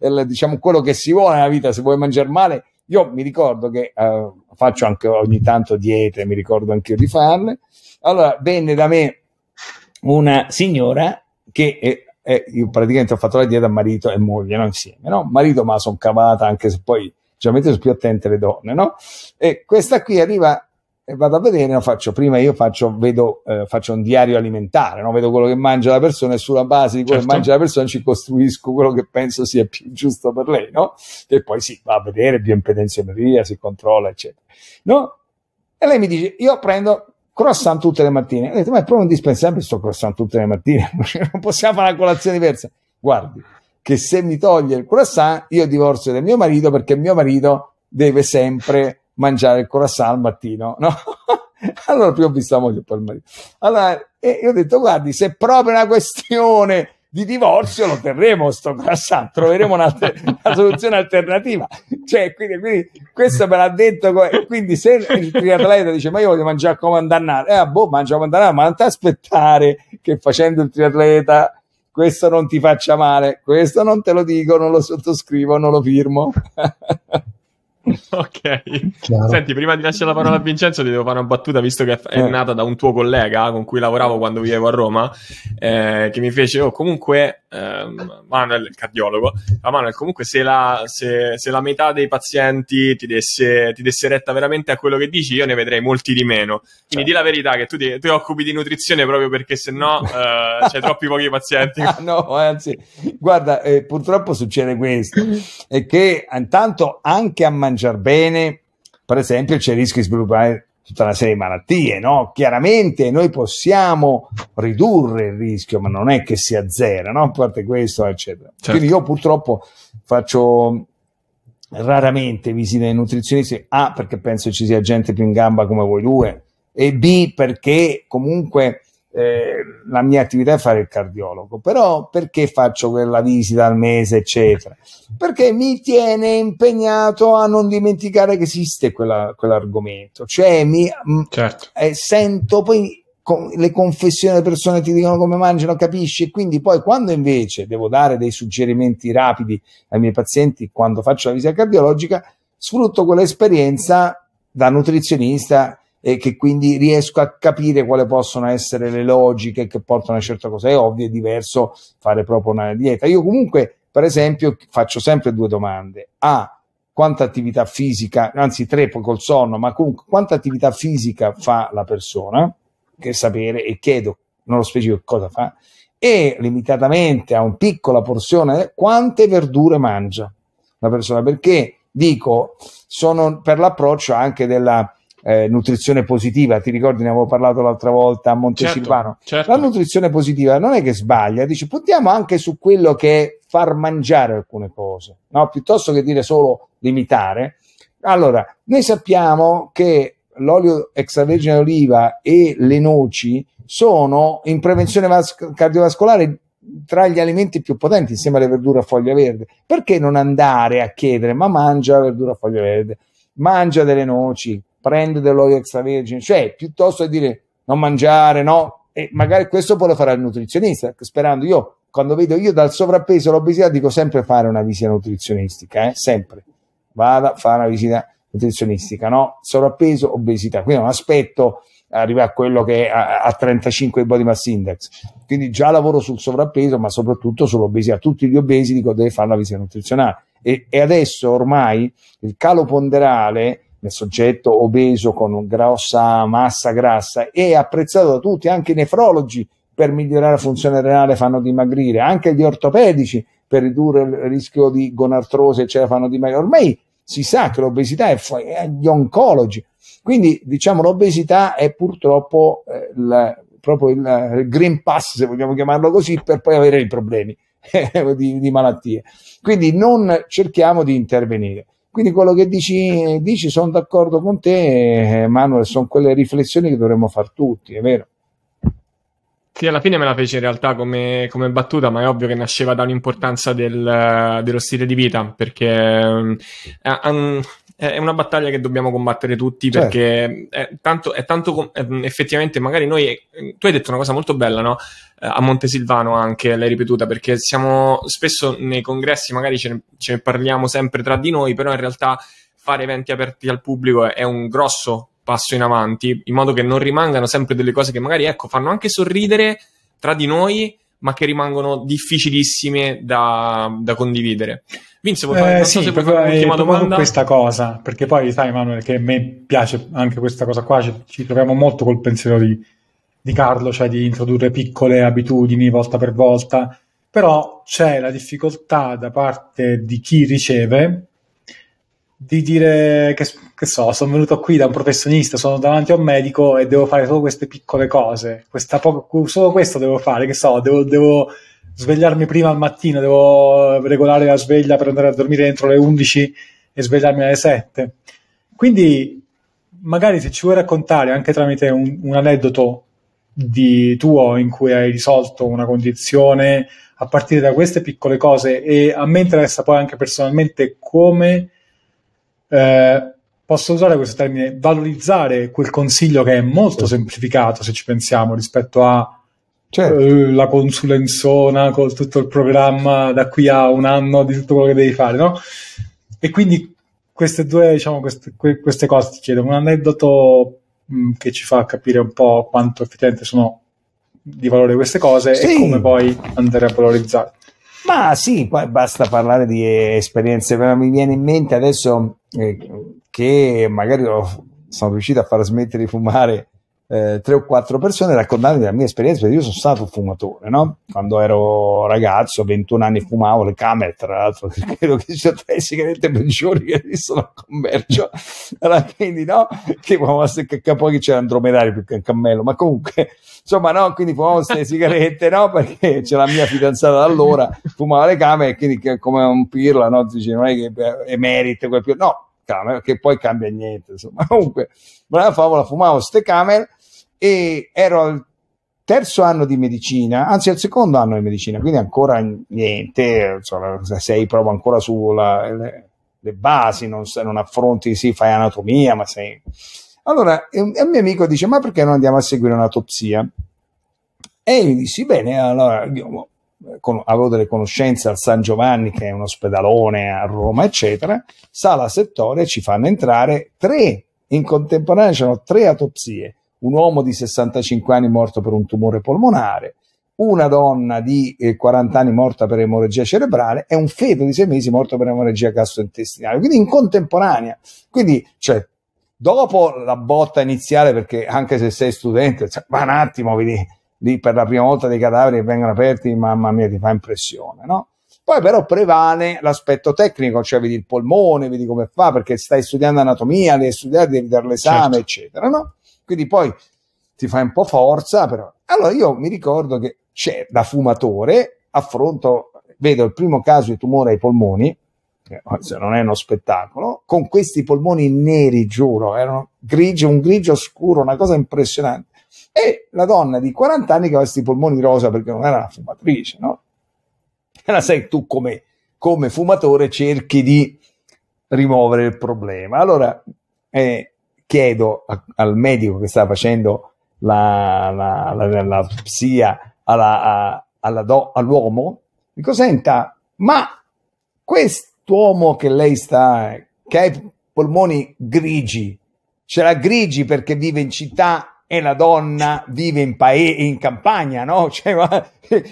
eh, diciamo quello che si vuole nella vita, se vuoi mangiare male, io mi ricordo che eh, faccio anche ogni tanto diete, mi ricordo anche io di farle. Allora venne da me una signora che eh, eh, io praticamente ho fatto la dieta a marito e moglie, no? insieme, no? Marito ma sono cavata anche se poi, generalmente sono più attente le donne, no? E questa qui arriva e vado a vedere, no, faccio, prima io faccio, vedo, eh, faccio un diario alimentare, no? vedo quello che mangia la persona e sulla base di quello certo. che mangia la persona ci costruisco quello che penso sia più giusto per lei, no? E poi si va a vedere bioimpedenziometria, si controlla, eccetera. No? E lei mi dice, io prendo croissant tutte le mattine. Ho detto, ma è proprio indispensabile sto croissant tutte le mattine, non possiamo fare una colazione diversa. Guardi, che se mi toglie il croissant, io divorzio da mio marito perché mio marito deve sempre mangiare il croissant al mattino, no? allora prima ho visto la moglie e poi il marito. Allora, e io ho detto, guardi, se è proprio una questione di divorzio lo terremo sto croissant, troveremo una, una soluzione alternativa. Cioè, quindi, quindi questo me l'ha detto, quindi se il triatleta dice ma io voglio mangiare come andannare, eh boh, mangia come andannare, ma non ti aspettare che facendo il triatleta questo non ti faccia male, questo non te lo dico, non lo sottoscrivo, non lo firmo. Ok, Chiaro. senti, prima di lasciare la parola a Vincenzo ti devo fare una battuta visto che è eh. nata da un tuo collega con cui lavoravo quando vivevo a Roma eh, che mi fece, oh comunque ehm, Manuel, il cardiologo ma ah, Manuel comunque se la, se, se la, metà dei pazienti ti desse, ti desse retta veramente a quello che dici io ne vedrei molti di meno quindi sì. di la certo. verità che tu ti, ti, occupi di nutrizione proprio perché se no eh, c'hai troppi pochi pazienti ah, no, anzi, guarda, eh, purtroppo succede questo è che intanto anche a mangiare mangiare bene, per esempio, c'è il rischio di sviluppare tutta una serie di malattie, no? Chiaramente noi possiamo ridurre il rischio, ma non è che sia zero, no? A parte questo, eccetera. Certo. Quindi io purtroppo faccio raramente visite ai nutrizionisti, A, perché penso ci sia gente più in gamba come voi due, e B, perché comunque eh, la mia attività è fare il cardiologo, però perché faccio quella visita al mese, eccetera? Perché mi tiene impegnato a non dimenticare che esiste quella, quell'argomento, cioè mi mm, certo. eh, sento poi con, le confessioni delle persone ti dicono come mangiano, capisci? E quindi poi quando invece devo dare dei suggerimenti rapidi ai miei pazienti quando faccio la visita cardiologica, sfrutto quell'esperienza da nutrizionista e che quindi riesco a capire quali possono essere le logiche che portano a certe cose. È ovvio, è diverso fare proprio una dieta. Io comunque, per esempio, faccio sempre due domande. A, quanta attività fisica, anzi tre poi col sonno, ma comunque quanta attività fisica fa la persona, che sapere, e chiedo, non lo specifico cosa fa, e limitatamente a una piccola porzione, quante verdure mangia la persona, perché dico, sono per l'approccio anche della eh, nutrizione positiva, ti ricordi ne avevo parlato l'altra volta a Montesilvano, certo, certo. la nutrizione positiva non è che sbaglia, dice puntiamo anche su quello che è far mangiare alcune cose, no? piuttosto che dire solo limitare. Allora, noi sappiamo che l'olio extravergine d'oliva e le noci sono in prevenzione vas- cardiovascolare tra gli alimenti più potenti insieme alle verdure a foglia verde. Perché non andare a chiedere ma mangia la verdura a foglia verde, mangia delle noci, prendo dell'olio extravergine, cioè piuttosto che dire non mangiare, no? E magari questo poi lo farà il nutrizionista, sperando io, quando vedo io dal sovrappeso all'obesità, dico sempre fare una visita nutrizionistica, eh? sempre. Vada a fare una visita nutrizionistica, no? Sovrappeso, obesità. Quindi non aspetto arrivare a quello che è a, a 35 body mass index. Quindi già lavoro sul sovrappeso, ma soprattutto sull'obesità. Tutti gli obesi dico deve fare una visita nutrizionale. E, e adesso ormai il calo ponderale nel soggetto obeso con grossa massa grassa è apprezzato da tutti, anche i nefrologi per migliorare la funzione renale fanno dimagrire, anche gli ortopedici per ridurre il rischio di gonartrose ce la fanno dimagrire. Ormai si sa che l'obesità è, fu- gli oncologi, quindi diciamo l'obesità è purtroppo eh, la, proprio il, il green pass, se vogliamo chiamarlo così, per poi avere i problemi di, di malattie. Quindi non cerchiamo di intervenire. Quindi quello che dici, dici sono d'accordo con te, eh, Manuel, sono quelle riflessioni che dovremmo fare tutti, è vero? Sì, alla fine me la fece in realtà come, come battuta, ma è ovvio che nasceva dall'importanza del, dello stile di vita, perché eh, an, è una battaglia che dobbiamo combattere tutti certo. perché è tanto, è tanto mm, effettivamente magari noi mm, tu hai detto una cosa molto bella no? Eh, a Montesilvano anche l'hai ripetuta perché siamo spesso nei congressi magari ce ne, ce ne parliamo sempre tra di noi però in realtà fare eventi aperti al pubblico è un grosso passo in avanti in modo che non rimangano sempre delle cose che magari ecco fanno anche sorridere tra di noi ma che rimangono difficilissime da, da condividere. Vince, vuoi eh, fare, eh, sì, so proprio, un'ultima domanda? questa cosa, perché poi sai Emanuele, che a me piace anche questa cosa qua, ci, ci troviamo molto col pensiero di, di Carlo, cioè di introdurre piccole abitudini volta per volta, però c'è la difficoltà da parte di chi riceve di dire che, che, so, sono venuto qui da un professionista, sono davanti a un medico e devo fare solo queste piccole cose, poco, solo questo devo fare, che so, devo, devo, svegliarmi prima al mattino, devo regolare la sveglia per andare a dormire entro le 11 e svegliarmi alle 7. Quindi magari se ci vuoi raccontare anche tramite un, un aneddoto di tuo in cui hai risolto una condizione a partire da queste piccole cose e a me interessa poi anche personalmente come eh, posso usare questo termine, valorizzare quel consiglio che è molto sì. semplificato, se ci pensiamo, rispetto a Certo. Eh, la consulenzona con tutto il programma da qui a un anno di tutto quello che devi fare, no? E quindi queste due, diciamo, queste, queste cose ti chiedo. Un aneddoto mh, mm, che ci fa capire un po' quanto effettivamente sono di valore queste cose sì. e come poi andare a valorizzarle. Ma sì, poi basta parlare di esperienze, ma mi viene in mente adesso eh, che magari ho, sono riuscito a far smettere di fumare eh, tre o quattro persone raccontando la mia esperienza, perché io sono stato fumatore, no? Quando ero ragazzo, 21 anni fumavo le camere, tra l'altro, credo che ci siano tre sigarette peggiori che esistono al commercio, allora, quindi no, che fumavo, che poi c'è Andromedari più che un cammello, ma comunque, insomma no, quindi fumavo queste sigarette, no? Perché c'è la mia fidanzata da allora, fumava le camere, quindi come un pirla, no? Dice, non è che emerite, quel più, no, camera, che poi cambia niente, insomma, comunque, brava favola, fumavo queste camere, e ero al terzo anno di medicina, anzi al secondo anno di medicina, quindi ancora niente, insomma, sei proprio ancora sulle basi, non, non, affronti, sì, fai anatomia, ma sei... Allora, un, mio amico dice, ma perché non andiamo a seguire un'autopsia? E io gli dissi, bene, allora, io con, avevo delle conoscenze al San Giovanni, che è un ospedalone a Roma, eccetera, sala settore, ci fanno entrare tre, in contemporanea c'erano tre autopsie un uomo di 65 anni morto per un tumore polmonare, una donna di 40 eh, anni morta per emorragia cerebrale e un feto di 6 mesi morto per emorragia gastrointestinale, quindi in contemporanea. Quindi, cioè, dopo la botta iniziale, perché anche se sei studente, cioè, va un attimo, vedi, lì per la prima volta dei cadaveri che vengono aperti, mamma mia, ti fa impressione, no? Poi però prevale l'aspetto tecnico, cioè vedi il polmone, vedi come fa, perché stai studiando anatomia, devi studiare, devi dare l'esame, certo. eccetera, no? Quindi poi ti fai un po' forza, però. Allora io mi ricordo che c'è da fumatore, affronto, vedo il primo caso di tumore ai polmoni, se non è uno spettacolo, con questi polmoni neri, giuro, erano grigi, un grigio scuro, una cosa impressionante. E la donna di 40 anni che aveva questi polmoni rosa perché non era una fumatrice, no? Allora sai, tu come, come fumatore cerchi di rimuovere il problema. Allora, eh, chiedo a, al medico che sta facendo l'autopsia alla, alla do, all'uomo, dico, senta, ma quest'uomo che lei sta, che ha i polmoni grigi, ce l'ha grigi perché vive in città e la donna vive in, paese, in campagna, no? Cioè, ma,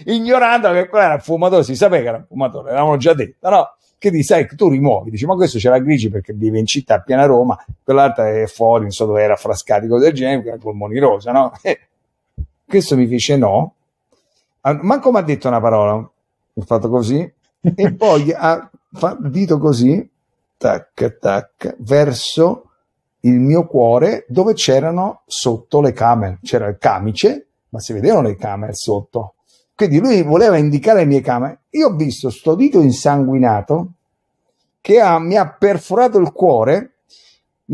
ignorando che quello era fumatore, si sapeva che era fumatore, l'avevamo già detto, no? che dice, sai, tu rimuovi, dici, ma questo c'era Grigi perché vive in città, a piena Roma, quell'altra è fuori, non so dove era, frascati, cose del genere, polmoni rosa, no? E questo mi dice no, ah, manco mi ha detto una parola, ho fatto così, e poi ha fatto dito così, tac, tac, verso il mio cuore dove c'erano sotto le camere, c'era il camice, ma si vedevano le camere sotto. Quindi lui voleva indicare le mie camere. Io ho visto sto dito insanguinato che ha, mi ha perforato il cuore.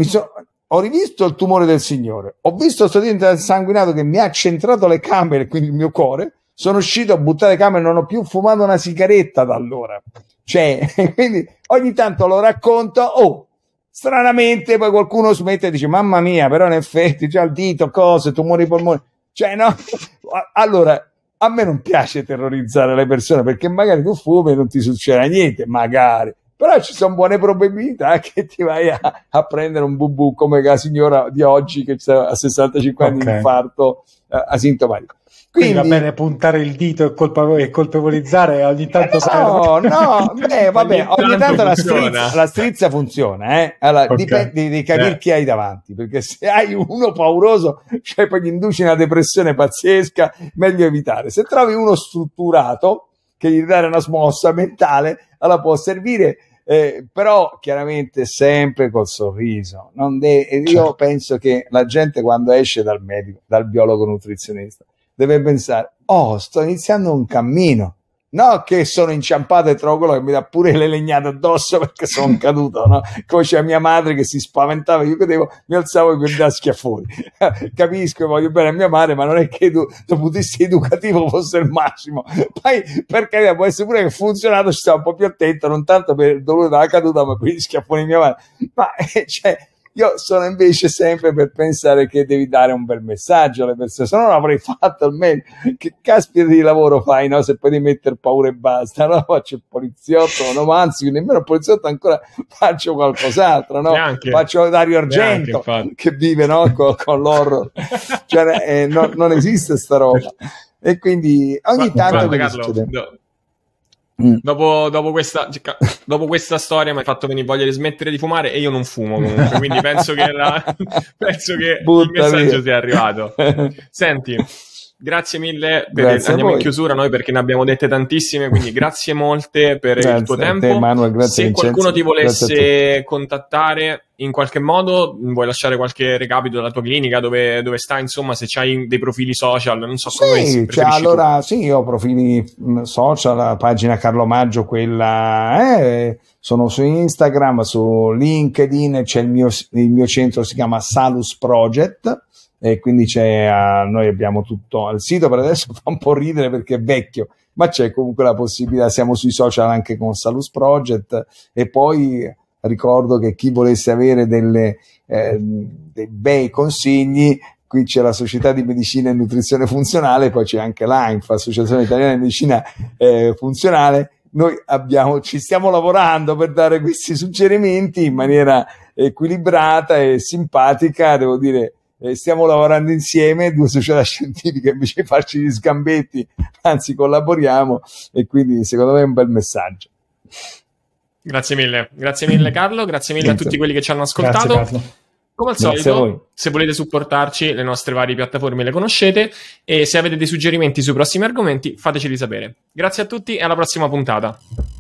So, ho rivisto il tumore del Signore. Ho visto sto dito insanguinato che mi ha centrato le camere, quindi il mio cuore. Sono uscito a buttare le camere, non ho più fumato una sigaretta da allora. Cioè, quindi ogni tanto lo racconto. Oh, stranamente poi qualcuno smette e dice mamma mia però in effetti già il dito cose tumore tumori polmoni cioè no allora a me non piace terrorizzare le persone perché magari tu fumi e non ti succede niente, magari. Però ci sono buone probabilità che ti vai a, a prendere un bubù come la signora di oggi che ha 65 anni di infarto eh, asintomatico. Quindi, Quindi va bene puntare il dito e, colpo- e colpevolizzare ogni tanto eh no, serve. No, eh, vabbè, ogni, ogni tanto, tanto la, strizza, funziona, eh? Allora, okay. dipende di capire eh. chi hai davanti, perché se hai uno pauroso, cioè poi gli induci una depressione pazzesca, meglio evitare. Se trovi uno strutturato che gli dà una smossa mentale, allora può servire eh, però chiaramente sempre col sorriso. De- io certo. penso che la gente quando esce dal medico, dal biologo nutrizionista, deve pensare, oh, sto iniziando un cammino. No, che sono inciampato e trovo quello che mi dà pure le legnate addosso perché sono caduto, no? Come c'è mia madre che si spaventava, io credevo, mi alzavo e mi dava schiaffoni. Capisco, voglio bene a mia madre, ma non è che tu, dal punto di vista educativo fosse il massimo. Poi, per carità, può essere pure che funzionato, ci stavo un po' più attento, non tanto per il dolore della caduta, ma per gli schiaffoni di mia madre. Ma, eh, cioè, io sono invece sempre per pensare che devi dare un bel messaggio alle persone, se no non avrei fatto almeno che caspita di lavoro fai, no? Se poi di mettere paura e basta, no? Faccio il poliziotto, no, anzi, nemmeno il poliziotto ancora faccio qualcos'altro, no? Neanche, faccio Dario Argento neanche, che vive no? con, con l'horror, cioè, eh, no, non esiste sta roba. E quindi ogni Ma, tanto guarda, Carlo, succede? No Mm. Dopo, dopo, questa, dopo, questa, storia mi hai fatto venire voglia di smettere di fumare e io non fumo comunque, quindi penso che, la, penso che il messaggio sia arrivato. Senti, grazie mille. Per, grazie andiamo in chiusura noi perché ne abbiamo dette tantissime, quindi grazie molte per grazie il tuo tempo. Te, Manuel, grazie, Se Vincenzo, qualcuno ti volesse contattare in qualche modo, vuoi lasciare qualche recapito della tua clinica dove, dove sta, insomma, se c'hai dei profili social, non so come sì, cioè, allora, tu. sì, io ho profili mm, social, la pagina Carlo Maggio, quella eh, sono su Instagram, su LinkedIn, c'è il mio, il mio centro si chiama Salus Project e quindi c'è, uh, noi abbiamo tutto, il sito per adesso fa un po' ridere perché è vecchio, ma c'è comunque la possibilità, siamo sui social anche con Salus Project e poi ricordo che chi volesse avere delle, eh, dei bei consigli qui c'è la società di medicina e nutrizione funzionale, poi c'è anche l'AINF, Associazione Italiana di Medicina eh, Funzionale. Noi abbiamo, ci stiamo lavorando per dare questi suggerimenti in maniera equilibrata e simpatica, devo dire, stiamo lavorando insieme, due società scientifiche, invece di farci gli sgambetti, anzi collaboriamo e quindi secondo me è un bel messaggio. Grazie mille, grazie mille Carlo, grazie mille a tutti quelli che ci hanno ascoltato. come al solito, se volete supportarci, le nostre varie piattaforme le conoscete e se avete dei suggerimenti sui prossimi argomenti fateceli sapere. Grazie a tutti e alla prossima puntata.